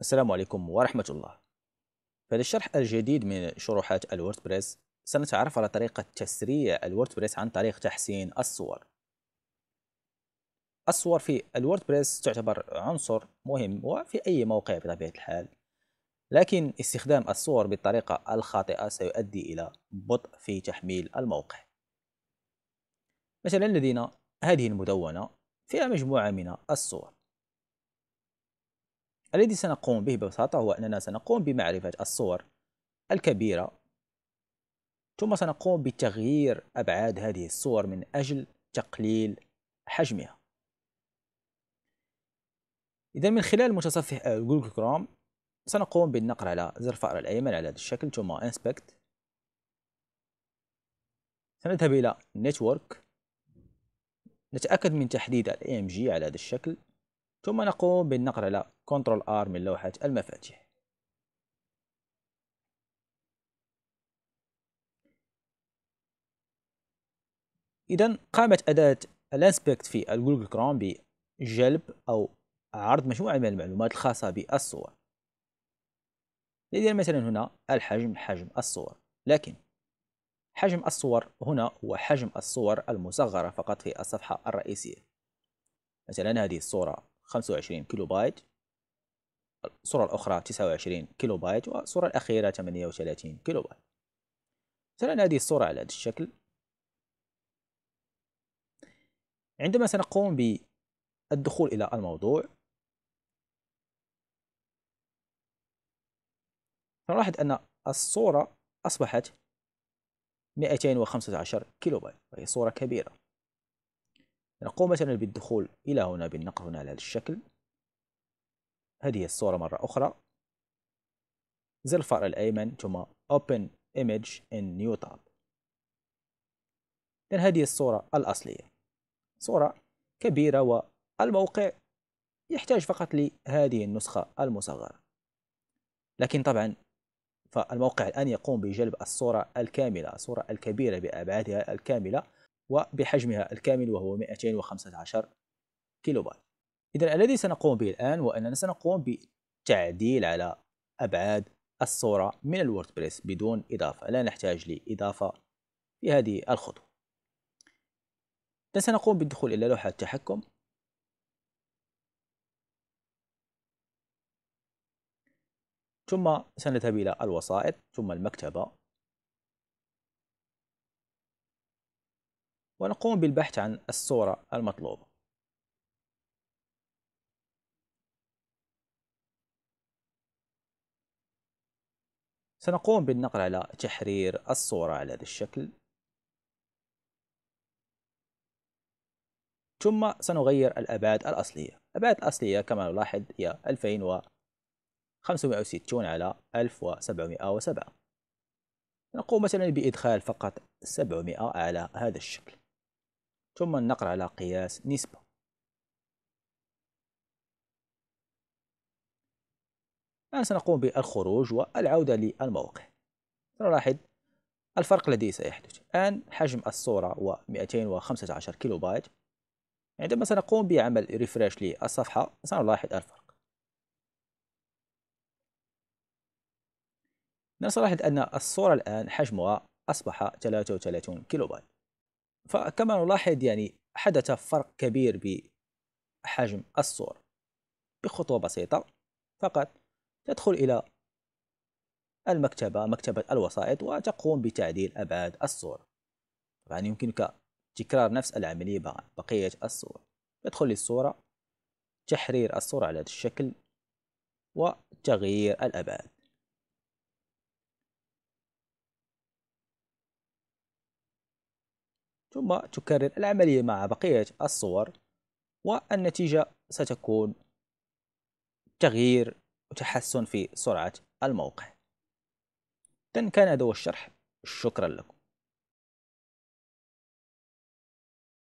السلام عليكم ورحمة الله في هذا الشرح الجديد من شروحات الووردبريس سنتعرف على طريقة تسريع الووردبريس عن طريق تحسين الصور الصور في الووردبريس تعتبر عنصر مهم وفي أي موقع بطبيعة الحال لكن استخدام الصور بالطريقة الخاطئة سيؤدي إلى بطء في تحميل الموقع مثلا لدينا هذه المدونة فيها مجموعة من الصور الذي سنقوم به ببساطة هو أننا سنقوم بمعرفة الصور الكبيرة ثم سنقوم بتغيير أبعاد هذه الصور من أجل تقليل حجمها إذا من خلال متصفح جوجل كروم سنقوم بالنقر على زر الفأر الأيمن على هذا الشكل ثم انسبكت سنذهب إلى نتورك نتأكد من تحديد الـ AMG على هذا الشكل ثم نقوم بالنقر على كنترول ار من لوحة المفاتيح إذا قامت أداة الانسبكت في الجوجل كروم بجلب أو عرض مجموعة من المعلومات الخاصة بالصور لدينا مثلا هنا الحجم حجم الصور لكن حجم الصور هنا هو حجم الصور المصغرة فقط في الصفحة الرئيسية مثلا هذه الصورة 25 كيلو بايت الصورة الأخرى 29 كيلو بايت والصورة الأخيرة 38 كيلو بايت مثلا هذه الصورة على هذا الشكل عندما سنقوم بالدخول إلى الموضوع نلاحظ أن الصورة أصبحت 215 كيلو بايت وهي صورة كبيرة نقوم مثلا بالدخول إلى هنا بالنقر هنا على هذا الشكل هذه الصورة مرة أخرى زر الفأر الأيمن ثم Open Image in New Tab إذن هذه الصورة الأصلية صورة كبيرة والموقع يحتاج فقط لهذه النسخة المصغرة لكن طبعا فالموقع الآن يقوم بجلب الصورة الكاملة الصورة الكبيرة بأبعادها الكاملة وبحجمها الكامل وهو 215 كيلو بايت إذا الذي سنقوم به الآن هو أننا سنقوم بتعديل على أبعاد الصورة من الووردبريس بدون إضافة لا نحتاج لإضافة في هذه الخطوة إذا سنقوم بالدخول إلى لوحة التحكم ثم سنذهب إلى الوسائط ثم المكتبة ونقوم بالبحث عن الصورة المطلوبة سنقوم بالنقر على تحرير الصورة على هذا الشكل ثم سنغير الأبعاد الأصلية الأبعاد الأصلية كما نلاحظ هي 2560 على 1707 نقوم مثلا بإدخال فقط 700 على هذا الشكل ثم النقر على قياس نسبة الآن سنقوم بالخروج والعودة للموقع سنلاحظ الفرق الذي سيحدث الآن حجم الصورة هو 215 كيلو بايت عندما سنقوم بعمل ريفرش للصفحة سنلاحظ الفرق نلاحظ أن الصورة الآن حجمها أصبح 33 كيلو بايت فكما نلاحظ يعني حدث فرق كبير بحجم الصور بخطوة بسيطة فقط تدخل إلى المكتبة مكتبة الوسائط وتقوم بتعديل أبعاد الصورة طبعا يعني يمكنك تكرار نفس العملية مع بقية الصور تدخل للصورة تحرير الصورة على هذا الشكل وتغيير الأبعاد ثم تكرر العملية مع بقية الصور والنتيجة ستكون تغيير وتحسن في سرعة الموقع إذا كان هذا هو الشرح شكرا لكم